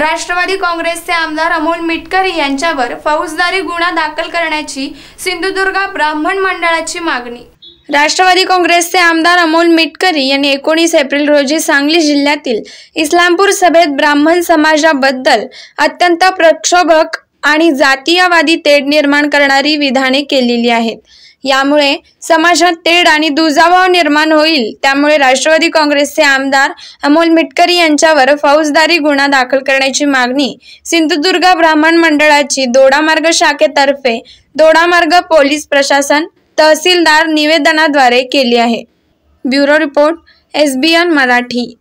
राष्ट्रवादी काँग्रेसचे आमदार अमोल मिटकरी यांच्यावर फौजदारी गुन्हा दाखल करण्याची सिंधुदुर्ग ब्राह्मण मंडळाची मागणी राष्ट्रवादी काँग्रेसचे आमदार अमोल मिटकरी यांनी एकोणीस एप्रिल रोजी सांगली जिल्ह्यातील इस्लामपूर सभेत ब्राह्मण समाजाबद्दल अत्यंत प्रक्षोभक आणि जातीयवादी तेढ निर्माण करणारी विधाने केलेली आहेत यामुळे समाजात तेढ आणि दुजाभाव निर्माण होईल त्यामुळे राष्ट्रवादी काँग्रेसचे आमदार अमोल मिटकरी यांच्यावर फौजदारी गुन्हा दाखल करण्याची मागणी सिंधुदुर्ग ब्राह्मण मंडळाची दोडामार्ग शाखेतर्फे दोडामार्ग पोलीस प्रशासन तहसीलदार निवेदनाद्वारे केली आहे ब्युरो रिपोर्ट एसबीएन मराठी